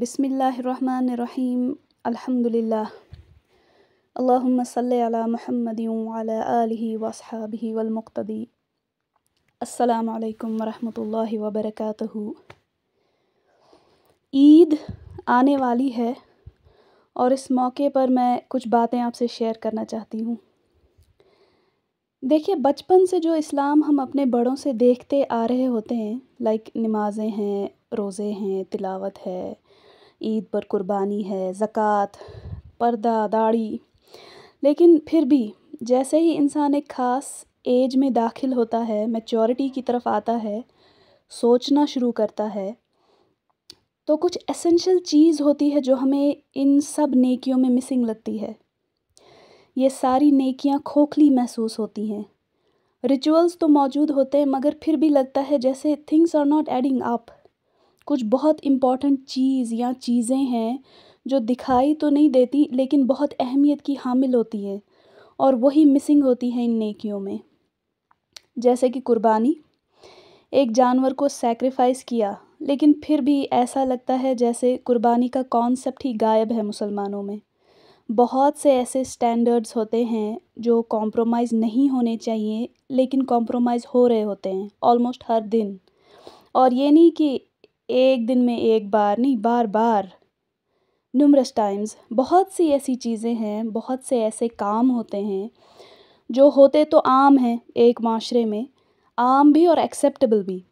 बिसमीम् अल्हम्दुलिल्लाह अल्लाहुम्म सल्ली अला मुहम्मद वाला आलिहि वसहाबिहि वलमुक्तदी अस्सलाम ईद आने वाली है और इस मौके पर मैं कुछ बातें आपसे शेयर करना चाहती हूँ देखिए बचपन से जो इस्लाम हम अपने बड़ों से देखते आ रहे होते हैं लाइक नमाज़ें हैं रोज़े हैं तिलावत है ईद पर कुर्बानी है ज़कात पर्दा दाढ़ी लेकिन फिर भी जैसे ही इंसान एक ख़ास एज में दाखिल होता है मेचोरिटी की तरफ आता है सोचना शुरू करता है तो कुछ एसेंशियल चीज़ होती है जो हमें इन सब नेकियों में मिसिंग लगती है ये सारी नेकियां खोखली महसूस होती हैं रिचुअल्स तो मौजूद होते हैं मगर फिर भी लगता है जैसे things are not adding up कुछ बहुत इम्पॉर्टेंट चीज़ या चीज़ें हैं जो दिखाई तो नहीं देती लेकिन बहुत अहमियत की हामिल होती है और वही मिसिंग होती है इन नेकियों में जैसे कि कुर्बानी एक जानवर को सेक्रीफाइस किया लेकिन फिर भी ऐसा लगता है जैसे कुर्बानी का कॉन्सेप्ट ही गायब है मुसलमानों में बहुत से ऐसे स्टैंडर्ड्स होते हैं जो कॉम्प्रोमाइज़ नहीं होने चाहिए लेकिन कॉम्प्रोमाइज़ हो रहे होते हैं ऑलमोस्ट हर दिन और ये नहीं कि एक दिन में एक बार नहीं बार बार नुमरस टाइम्स बहुत सी ऐसी चीज़ें हैं बहुत से ऐसे काम होते हैं जो होते तो आम हैं एक माशरे में आम भी और एक्सेप्टेबल भी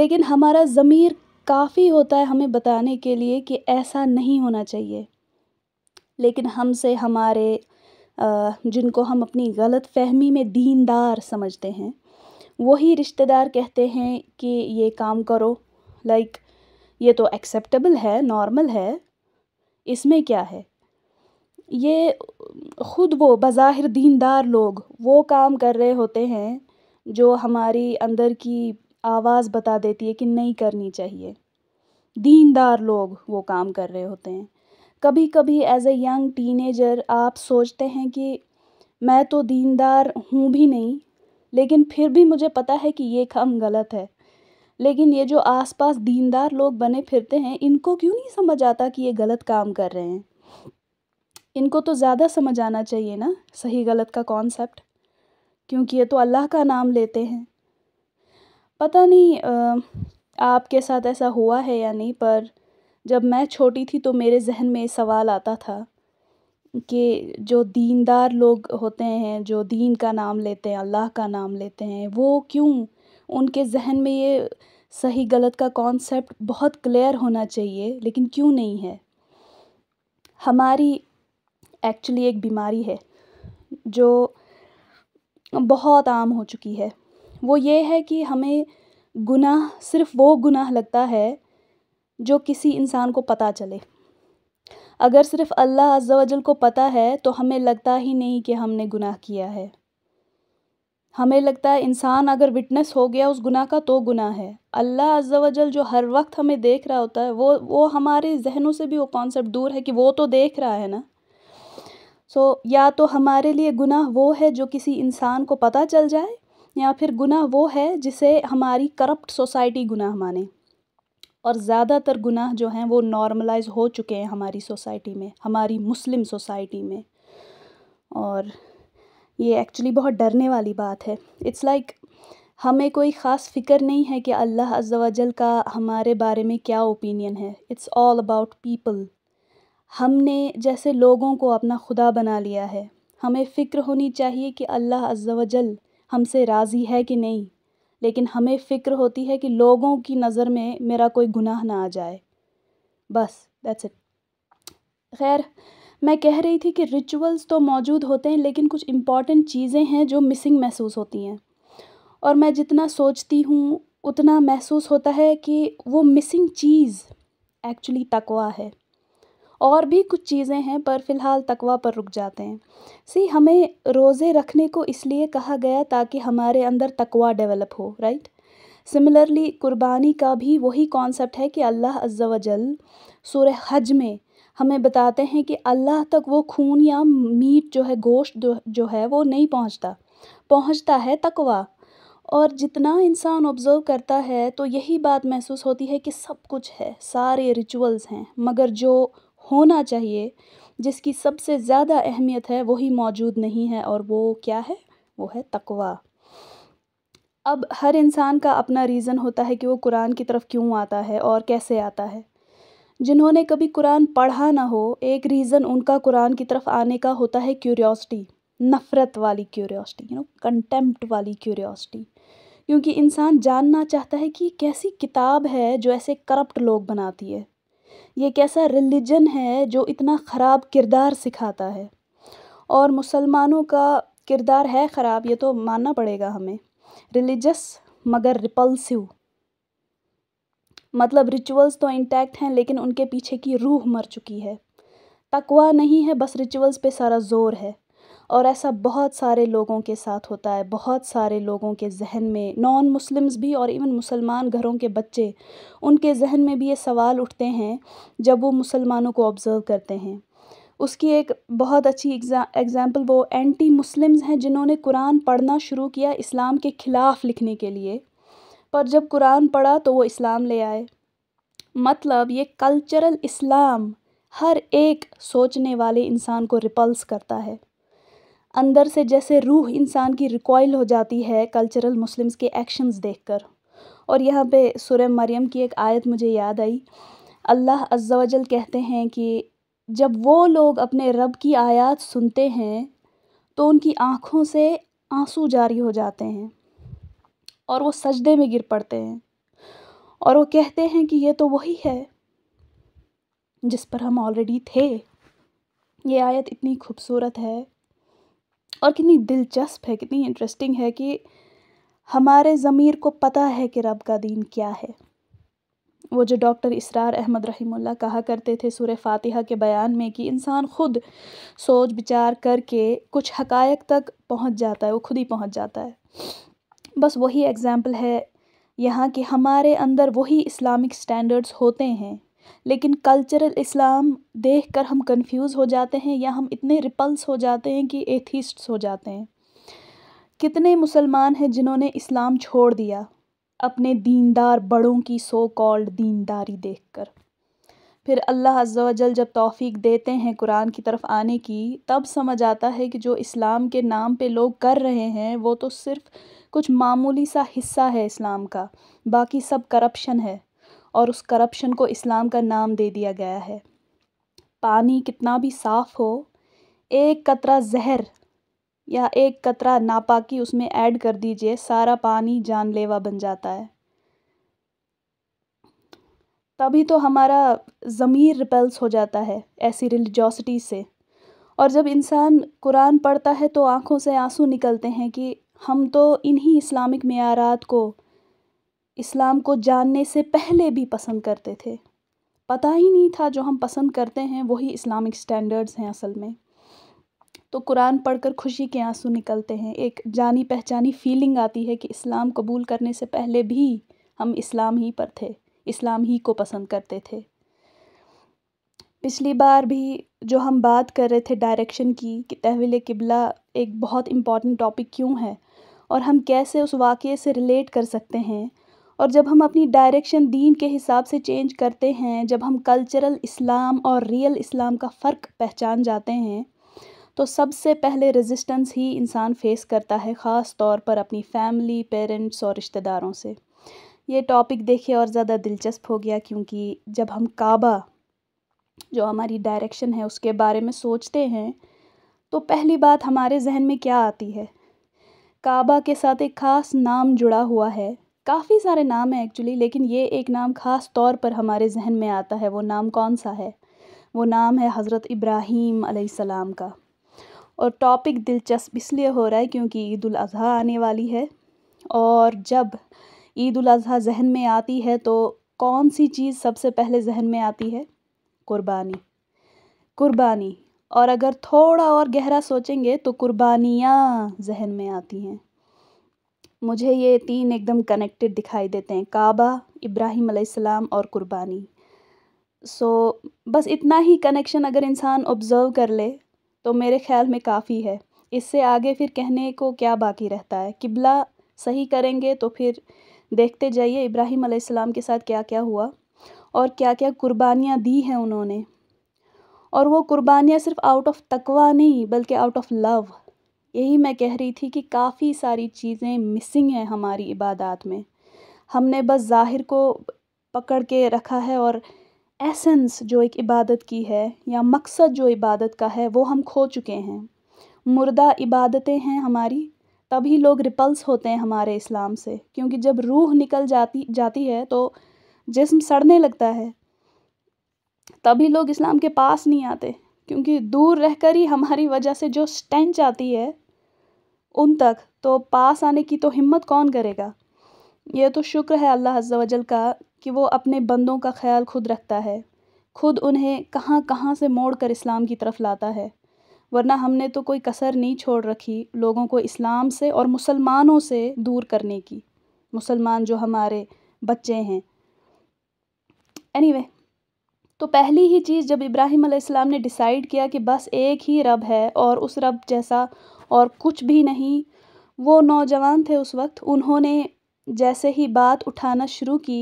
लेकिन हमारा ज़मीर काफ़ी होता है हमें बताने के लिए कि ऐसा नहीं होना चाहिए लेकिन हमसे हमारे जिनको हम अपनी गलत फहमी में दीनदार समझते हैं वही रिश्तेदार कहते हैं कि ये काम करो लाइक ये तो एक्सेप्टेबल है नॉर्मल है इसमें क्या है ये ख़ुद वो बज़ाहिर दीनदार लोग वो काम कर रहे होते हैं जो हमारी अंदर की आवाज़ बता देती है कि नहीं करनी चाहिए दीनदार लोग वो काम कर रहे होते हैं कभी कभी एज ए यंग टीनेजर आप सोचते हैं कि मैं तो दीनदार हूँ भी नहीं लेकिन फिर भी मुझे पता है कि ये काम गलत है लेकिन ये जो आसपास दीनदार लोग बने फिरते हैं इनको क्यों नहीं समझ आता कि ये गलत काम कर रहे हैं इनको तो ज़्यादा समझ आना चाहिए ना सही गलत का कॉन्सेप्ट क्योंकि ये तो अल्लाह का नाम लेते हैं पता नहीं आपके साथ ऐसा हुआ है या नहीं पर जब मैं छोटी थी तो मेरे जहन में सवाल आता था कि जो दीनदार लोग होते हैं जो दीन का नाम लेते हैं अल्लाह का नाम लेते हैं वो क्यों उनके जहन में ये सही गलत का कॉन्सेप्ट बहुत क्लियर होना चाहिए लेकिन क्यों नहीं है हमारी एक्चुअली एक बीमारी है जो बहुत आम हो चुकी है वो ये है कि हमें गुनाह सिर्फ वो गुनाह लगता है जो किसी इंसान को पता चले अगर सिर्फ अल्लाह अज्जा को पता है तो हमें लगता ही नहीं कि हमने गुनाह किया है हमें लगता है इंसान अगर विटनेस हो गया उस गुनाह का तो गुनाह है अल्लाह अज्जावजल जो हर वक्त हमें देख रहा होता है वो वो हमारे जहनों से भी वो कॉन्सेप्ट दूर है कि वो तो देख रहा है ना सो so, या तो हमारे लिए गुनाह वो है जो किसी इंसान को पता चल जाए या फिर गुनाह वो है जिसे हमारी करप्ट सोसाइटी गुनाह माने और ज़्यादातर गुनाह जो हैं वो नॉर्मलाइज हो चुके हैं हमारी सोसाइटी में हमारी मुस्लिम सोसाइटी में और ये एक्चुअली बहुत डरने वाली बात है इट्स लाइक like, हमें कोई ख़ास फ़िक्र नहीं है कि अल्लाह अज्जल का हमारे बारे में क्या ओपिनियन है इट्स ऑल अबाउट पीपल हमने जैसे लोगों को अपना खुदा बना लिया है हमें फ़िक्र होनी चाहिए कि अल्लाह अजवाजल हमसे राज़ी है कि नहीं लेकिन हमें फ़िक्र होती है कि लोगों की नज़र में मेरा कोई गुनाह ना आ जाए बस दैट्स इट खैर मैं कह रही थी कि रिचुअल्स तो मौजूद होते हैं लेकिन कुछ इम्पॉर्टेंट चीज़ें हैं जो मिसिंग महसूस होती हैं और मैं जितना सोचती हूँ उतना महसूस होता है कि वो मिसिंग चीज़ एक्चुअली तकवा है और भी कुछ चीज़ें हैं पर फ़िलहाल तकवा पर रुक जाते हैं सी हमें रोज़े रखने को इसलिए कहा गया ताकि हमारे अंदर तकवा डेवलप हो राइट सिमिलरली कुर्बानी का भी वही कॉन्सेप्ट है कि अल्लाह अज्जा वजल सूर हज में हमें बताते हैं कि अल्लाह तक वो खून या मीट जो है गोश्त जो है वो नहीं पहुंचता पहुंचता है तकवा और जितना इंसान ऑब्ज़र्व करता है तो यही बात महसूस होती है कि सब कुछ है सारे रिचुअल्स हैं मगर जो होना चाहिए जिसकी सबसे ज़्यादा अहमियत है वही मौजूद नहीं है और वो क्या है वो है तकवा अब हर इंसान का अपना रीज़न होता है कि वो कुरान की तरफ क्यों आता है और कैसे आता है जिन्होंने कभी कुरान पढ़ा ना हो एक रीज़न उनका कुरान की तरफ आने का होता है क्यूरियोसिटी नफ़रत वाली क्यूरियोसिटी यू नो कंटेम्प्ट वाली क्यूरियोसिटी क्योंकि इंसान जानना चाहता है कि कैसी किताब है जो ऐसे करप्ट लोग बनाती है ये कैसा रिलीजन है जो इतना ख़राब किरदार सिखाता है और मुसलमानों का किरदार है ख़राब ये तो मानना पड़ेगा हमें रिलीजस मगर रिपल्सिव मतलब रिचुअल्स तो इंटैक्ट हैं लेकिन उनके पीछे की रूह मर चुकी है तकवा नहीं है बस रिचुअल्स पे सारा जोर है और ऐसा बहुत सारे लोगों के साथ होता है बहुत सारे लोगों के जहन में नॉन मुस्लिम्स भी और इवन मुसलमान घरों के बच्चे उनके जहन में भी ये सवाल उठते हैं जब वो मुसलमानों को ऑब्ज़र्व करते हैं उसकी एक बहुत अच्छी एग्ज़ाम्पल वो एंटी मुस्लिम्स हैं जिन्होंने कुरान पढ़ना शुरू किया इस्लाम के ख़िलाफ़ लिखने के लिए पर जब कुरान पढ़ा तो वो इस्लाम ले आए मतलब ये कल्चरल इस्लाम हर एक सोचने वाले इंसान को रिपल्स करता है अंदर से जैसे रूह इंसान की रिकॉयल हो जाती है कल्चरल मुस्लिम्स के एक्शंस देखकर और यहाँ पे सुर मरियम की एक आयत मुझे याद आई अल्लाह अज्जावजल कहते हैं कि जब वो लोग अपने रब की आयत सुनते हैं तो उनकी आँखों से आंसू जारी हो जाते हैं और वो सजदे में गिर पड़ते हैं और वो कहते हैं कि ये तो वही है जिस पर हम ऑलरेडी थे ये आयत इतनी खूबसूरत है और कितनी दिलचस्प है कितनी इंटरेस्टिंग है कि हमारे ज़मीर को पता है कि रब का दीन क्या है वो जो डॉक्टर इसरार अहमद रहीमुल्ला कहा करते थे सूर्य फातिहा के बयान में कि इंसान ख़ुद सोच विचार करके कुछ हकायक तक पहुंच जाता है वो खुद ही पहुंच जाता है बस वही एग्ज़ाम्पल है यहाँ कि हमारे अंदर वही इस्लामिक स्टैंडर्ड्स होते हैं लेकिन कल्चरल इस्लाम देख कर हम कंफ्यूज हो जाते हैं या हम इतने रिपल्स हो जाते हैं कि एथीस्ट्स हो जाते हैं कितने मुसलमान हैं जिन्होंने इस्लाम छोड़ दिया अपने दीनदार बड़ों की सो कॉल्ड दीनदारी देखकर फिर अल्लाह अज्जल जब तौफीक देते हैं कुरान की तरफ आने की तब समझ आता है कि जो इस्लाम के नाम पे लोग कर रहे हैं वो तो सिर्फ कुछ मामूली सा हिस्सा है इस्लाम का बाकी सब करप्शन है और उस करप्शन को इस्लाम का नाम दे दिया गया है पानी कितना भी साफ़ हो एक कतरा जहर या एक कतरा नापाकी उसमें ऐड कर दीजिए सारा पानी जानलेवा बन जाता है तभी तो हमारा ज़मीर रिपेल्स हो जाता है ऐसी रिलीजॉसिटी से और जब इंसान कुरान पढ़ता है तो आँखों से आंसू निकलते हैं कि हम तो इन्हीं इस्लामिक मैारात को इस्लाम को जानने से पहले भी पसंद करते थे पता ही नहीं था जो हम पसंद करते हैं वही इस्लामिक स्टैंडर्ड्स हैं असल में तो कुरान पढ़कर खुशी के आंसू निकलते हैं एक जानी पहचानी फीलिंग आती है कि इस्लाम कबूल करने से पहले भी हम इस्लाम ही पर थे इस्लाम ही को पसंद करते थे पिछली बार भी जो हम बात कर रहे थे डायरेक्शन की कि तहवील किबला एक बहुत इम्पॉर्टेंट टॉपिक क्यों है और हम कैसे उस वाक़े से रिलेट कर सकते हैं और जब हम अपनी डायरेक्शन दीन के हिसाब से चेंज करते हैं जब हम कल्चरल इस्लाम और रियल इस्लाम का फ़र्क पहचान जाते हैं तो सबसे पहले रेजिस्टेंस ही इंसान फेस करता है ख़ास तौर पर अपनी फैमिली पेरेंट्स और रिश्तेदारों से ये टॉपिक देखिए और ज़्यादा दिलचस्प हो गया क्योंकि जब हम काबा जो हमारी डायरेक्शन है उसके बारे में सोचते हैं तो पहली बात हमारे जहन में क्या आती है काबा के साथ एक ख़ास नाम जुड़ा हुआ है काफ़ी सारे नाम हैं एक्चुअली लेकिन ये एक नाम ख़ास तौर पर हमारे जहन में आता है वो नाम कौन सा है वो नाम है हज़रत इब्राहीम सलाम का और टॉपिक दिलचस्प इसलिए हो रहा है क्योंकि ईद अज़ी आने वाली है और जब ईद उल अज़हा जहन में आती है तो कौन सी चीज़ सबसे पहले जहन में आती है कुर्बानी कुर्बानी और अगर थोड़ा और गहरा सोचेंगे तो कुर्बानियाँ जहन में आती हैं मुझे ये तीन एकदम कनेक्टेड दिखाई देते हैं काबा इब्राहिम अलैहिस्सलाम और कुर्बानी सो बस इतना ही कनेक्शन अगर इंसान ऑब्ज़र्व कर ले तो मेरे ख्याल में काफ़ी है इससे आगे फिर कहने को क्या बाकी रहता है किबला सही करेंगे तो फिर देखते जाइए इब्राहिम अलैहिस्सलाम के साथ क्या क्या हुआ और क्या क्या कुर्बानियाँ दी हैं उन्होंने और वो कुर्बानियाँ सिर्फ आउट ऑफ तकवा नहीं बल्कि आउट ऑफ लव यही मैं कह रही थी कि काफ़ी सारी चीज़ें मिसिंग हैं हमारी इबादत में हमने बस ज़ाहिर को पकड़ के रखा है और एसेंस जो एक इबादत की है या मकसद जो इबादत का है वो हम खो चुके हैं मुर्दा इबादतें हैं हमारी तभी लोग रिपल्स होते हैं हमारे इस्लाम से क्योंकि जब रूह निकल जाती जाती है तो जिस्म सड़ने लगता है तभी लोग इस्लाम के पास नहीं आते क्योंकि दूर रहकर ही हमारी वजह से जो स्टेंच आती है उन तक तो पास आने की तो हिम्मत कौन करेगा ये तो शुक्र है अल्लाह वजल का कि वो अपने बंदों का ख्याल खुद रखता है खुद उन्हें कहाँ कहाँ से मोड़ कर इस्लाम की तरफ लाता है वरना हमने तो कोई कसर नहीं छोड़ रखी लोगों को इस्लाम से और मुसलमानों से दूर करने की मुसलमान जो हमारे बच्चे हैं एनीवे anyway, तो पहली ही चीज़ जब इब्राहिम अलैहिस्सलाम ने डिसाइड किया कि बस एक ही रब है और उस रब जैसा और कुछ भी नहीं वो नौजवान थे उस वक्त उन्होंने जैसे ही बात उठाना शुरू की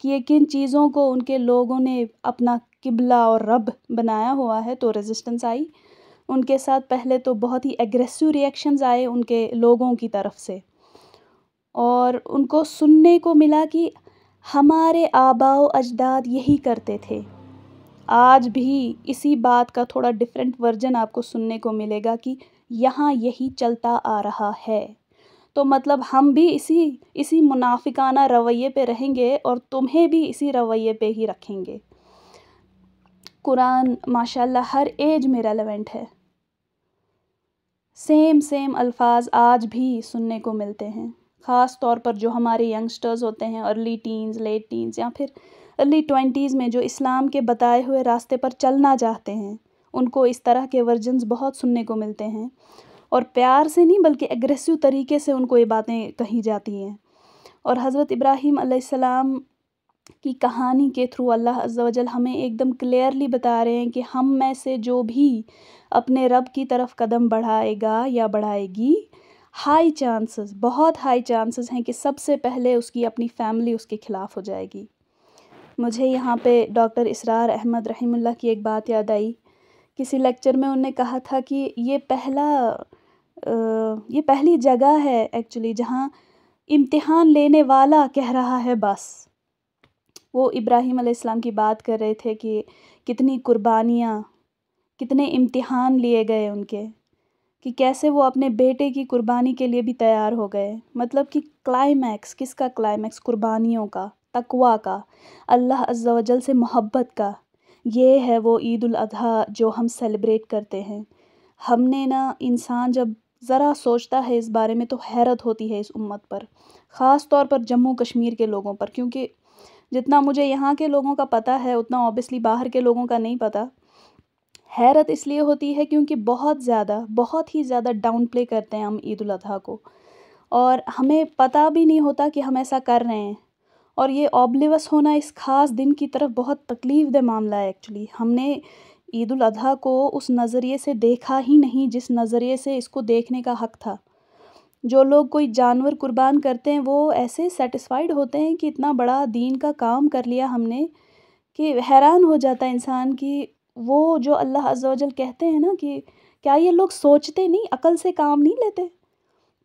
कि ये किन चीज़ों को उनके लोगों ने अपना किबला और रब बनाया हुआ है तो रेजिस्टेंस आई उनके साथ पहले तो बहुत ही एग्रेसिव रिएक्शंस आए उनके लोगों की तरफ से और उनको सुनने को मिला कि हमारे आबाओ अजदाद यही करते थे आज भी इसी बात का थोड़ा डिफरेंट वर्जन आपको सुनने को मिलेगा कि यहाँ यही चलता आ रहा है तो मतलब हम भी इसी इसी मुनाफिकाना रवैये पे रहेंगे और तुम्हें भी इसी रवैये पे ही रखेंगे कुरान माशाल्लाह हर एज में रेलेवेंट है सेम सेम अल्फाज आज भी सुनने को मिलते हैं ख़ास तौर पर जो हमारे यंगस्टर्स होते हैं अर्ली टीन्स लेट टीन्स या फिर अर्ली ट्वेंटीज़ में जो इस्लाम के बताए हुए रास्ते पर चलना चाहते हैं उनको इस तरह के वर्जन्स बहुत सुनने को मिलते हैं और प्यार से नहीं बल्कि एग्रेसिव तरीके से उनको ये बातें कही जाती हैं और हज़रत इब्राहीम सलाम की कहानी के थ्रू अल्लाह अज़्ज़वजल हमें एकदम क्लियरली बता रहे हैं कि हम में से जो भी अपने रब की तरफ कदम बढ़ाएगा या बढ़ाएगी हाई चांसेस बहुत हाई चांसेस हैं कि सबसे पहले उसकी अपनी फैमिली उसके ख़िलाफ़ हो जाएगी मुझे यहाँ पे डॉक्टर इसरार अहमद रहीमुल्लाह की एक बात याद आई किसी लेक्चर में उनने कहा था कि ये पहला ये पहली जगह है एक्चुअली जहाँ इम्तिहान लेने वाला कह रहा है बस वो इब्राहीम अलैहिस्सलाम की बात कर रहे थे कि कितनी कुर्बानियाँ कितने इम्तिहान लिए गए उनके कि कैसे वो अपने बेटे की कुर्बानी के लिए भी तैयार हो गए मतलब कि क्लाइमैक्स किसका क्लाइमैक्स कुर्बानियों का तकवा का अल्लाह अज्जावजल से मोहब्बत का ये है वो ईद अज़हा जो हम सेलिब्रेट करते हैं हमने ना इंसान जब ज़रा सोचता है इस बारे में तो हैरत होती है इस उम्मत पर ख़ास तौर पर जम्मू कश्मीर के लोगों पर क्योंकि जितना मुझे यहाँ के लोगों का पता है उतना ऑब्वियसली बाहर के लोगों का नहीं पता हैरत इसलिए होती है क्योंकि बहुत ज़्यादा बहुत ही ज़्यादा डाउन प्ले करते हैं हम ईद अजी को और हमें पता भी नहीं होता कि हम ऐसा कर रहे हैं और ये ऑब्लिवस होना इस ख़ास दिन की तरफ बहुत तकलीफ दह मामला है एक्चुअली हमने ईद अजी को उस नज़रिए से देखा ही नहीं जिस नज़रिए से इसको देखने का हक था जो लोग कोई जानवर कुर्बान करते हैं वो ऐसे सेटिस्फाइड होते हैं कि इतना बड़ा दीन का काम कर लिया हमने कि हैरान हो जाता है इंसान कि वो जो अल्लाह अजल कहते हैं ना कि क्या ये लोग सोचते नहीं अकल से काम नहीं लेते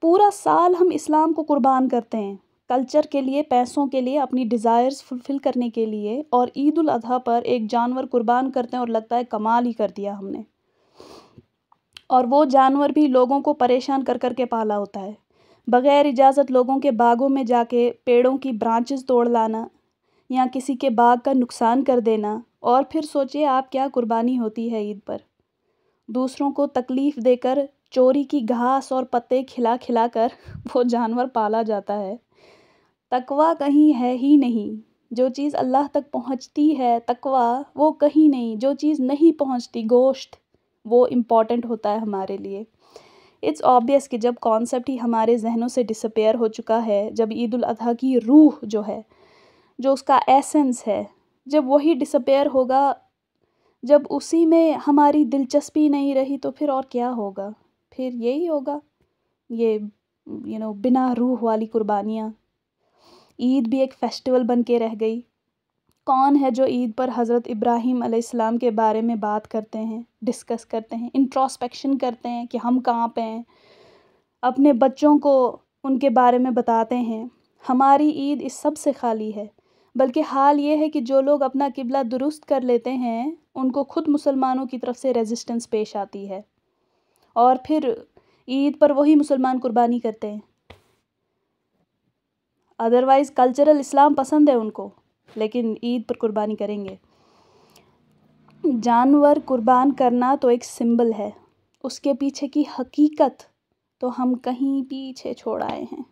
पूरा साल हम इस्लाम को कुर्बान करते हैं कल्चर के लिए पैसों के लिए अपनी डिज़ायर्स फुलफ़िल करने के लिए और ईद अजहा पर एक जानवर कुर्बान करते हैं और लगता है कमाल ही कर दिया हमने और वो जानवर भी लोगों को परेशान कर कर के पाला होता है बग़ैर इजाज़त लोगों के बागों में जाके पेड़ों की ब्रांचेस तोड़ लाना या किसी के बाग का नुकसान कर देना और फिर सोचिए आप क्या कुर्बानी होती है ईद पर दूसरों को तकलीफ़ देकर चोरी की घास और पत्ते खिला खिला कर वो जानवर पाला जाता है तकवा कहीं है ही नहीं जो चीज़ अल्लाह तक पहुंचती है तकवा वो कहीं नहीं जो चीज़ नहीं पहुंचती गोश्त वो इम्पॉर्टेंट होता है हमारे लिए इट्स ऑब्वियस कि जब कॉन्सेप्ट ही हमारे जहनों से डिसपेयर हो चुका है जब ईद अजी की रूह जो है जो उसका एसेंस है जब वही डिसपेयर होगा जब उसी में हमारी दिलचस्पी नहीं रही तो फिर और क्या होगा फिर यही होगा ये यू you नो know, बिना रूह वाली कुर्बानियाँ ईद भी एक फेस्टिवल बन के रह गई कौन है जो ईद पर हज़रत इब्राहीम अलैहिस्सलाम के बारे में बात करते हैं डिस्कस करते हैं इंट्रोस्पेक्शन करते हैं कि हम कहाँ पे हैं अपने बच्चों को उनके बारे में बताते हैं हमारी ईद इस सब से खाली है बल्कि हाल ये है कि जो लोग अपना किबला दुरुस्त कर लेते हैं उनको खुद मुसलमानों की तरफ से रेजिस्टेंस पेश आती है और फिर ईद पर वही मुसलमान कुर्बानी करते हैं अदरवाइज़ कल्चरल इस्लाम पसंद है उनको लेकिन ईद पर कुर्बानी करेंगे जानवर कुर्बान करना तो एक सिंबल है उसके पीछे की हकीकत तो हम कहीं पीछे छोड़ आए हैं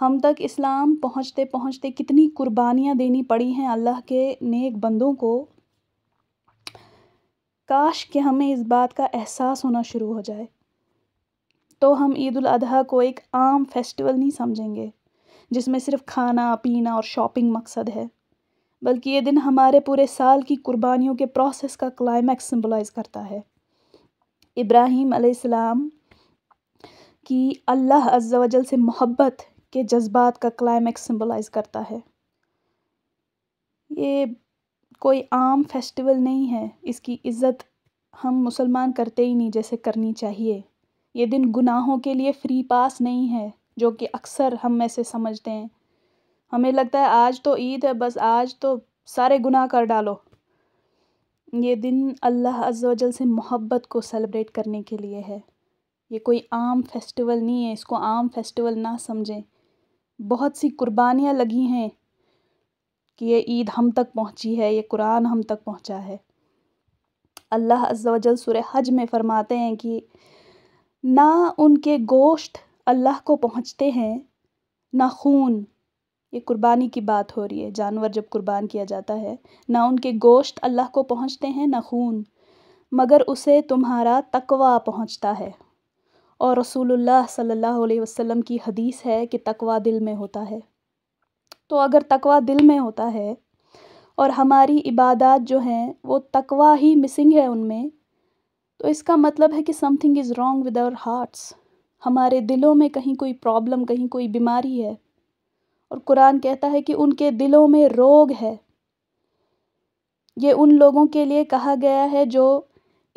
हम तक इस्लाम पहुंचते पहुंचते कितनी कुर्बानियां देनी पड़ी हैं अल्लाह के नेक बंदों को काश कि हमें इस बात का एहसास होना शुरू हो जाए तो हम ईद अजहा को एक आम फेस्टिवल नहीं समझेंगे जिसमें सिर्फ खाना पीना और शॉपिंग मकसद है बल्कि ये दिन हमारे पूरे साल की कुर्बानियों के प्रोसेस का क्लाइमैक्स सिम्बलाइज करता है इब्राहीम अलैहिस्सलाम की अल्लाह अज्जावजल से मोहब्बत के जज्बात का क्लाइमैक्स सिम्बलाइज करता है ये कोई आम फेस्टिवल नहीं है इसकी इज़्ज़त हम मुसलमान करते ही नहीं जैसे करनी चाहिए ये दिन गुनाहों के लिए फ्री पास नहीं है जो कि अक्सर हम में से समझते हैं हमें लगता है आज तो ईद है बस आज तो सारे गुनाह कर डालो ये दिन अल्लाह अज्जल से मोहब्बत को सेलिब्रेट करने के लिए है ये कोई आम फेस्टिवल नहीं है इसको आम फेस्टिवल ना समझें बहुत सी कुर्बानियाँ लगी हैं कि ये ईद हम तक पहुँची है ये कुरान हम तक पहुँचा है अल्लाह अज्जल सुर हज में फ़रमाते हैं कि ना उनके गोश्त अल्लाह को पहुँचते हैं ना खून ये कुर्बानी की बात हो रही है जानवर जब कुर्बान किया जाता है ना उनके गोश्त अल्लाह को पहुँचते हैं ना खून मगर उसे तुम्हारा तकवा पहुँचता है और रसूलुल्लाह सल्लल्लाहु अलैहि वसल्लम की हदीस है कि तकवा दिल में होता है तो अगर तकवा दिल में होता है और हमारी इबादत जो हैं वो तकवा ही मिसिंग है उनमें तो इसका मतलब है कि something is wrong with our hearts हमारे दिलों में कहीं कोई प्रॉब्लम कहीं कोई बीमारी है और कुरान कहता है कि उनके दिलों में रोग है ये उन लोगों के लिए कहा गया है जो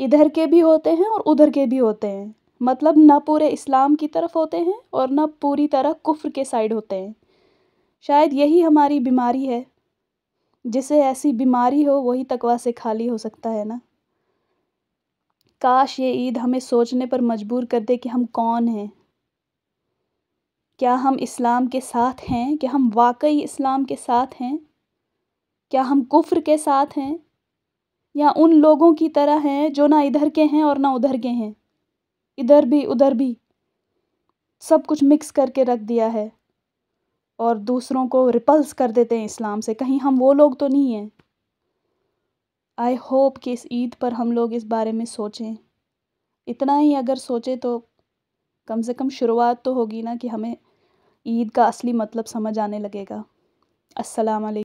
इधर के भी होते हैं और उधर के भी होते हैं मतलब ना पूरे इस्लाम की तरफ होते हैं और ना पूरी तरह कुफ्र के साइड होते हैं शायद यही हमारी बीमारी है जिसे ऐसी बीमारी हो वही तकवा से खाली हो सकता है ना काश ये ईद हमें सोचने पर मजबूर कर दे कि हम कौन हैं क्या हम इस्लाम के साथ हैं क्या हम वाकई इस्लाम के साथ हैं क्या हम कुफ्र के साथ हैं या उन लोगों की तरह हैं जो ना इधर के हैं और ना उधर के हैं इधर भी उधर भी सब कुछ मिक्स करके रख दिया है और दूसरों को रिपल्स कर देते हैं इस्लाम से कहीं हम वो लोग तो नहीं हैं आई होप कि इस ईद पर हम लोग इस बारे में सोचें इतना ही अगर सोचें तो कम से कम शुरुआत तो होगी ना कि हमें ईद का असली मतलब समझ आने लगेगा अस्सलाम वालेकुम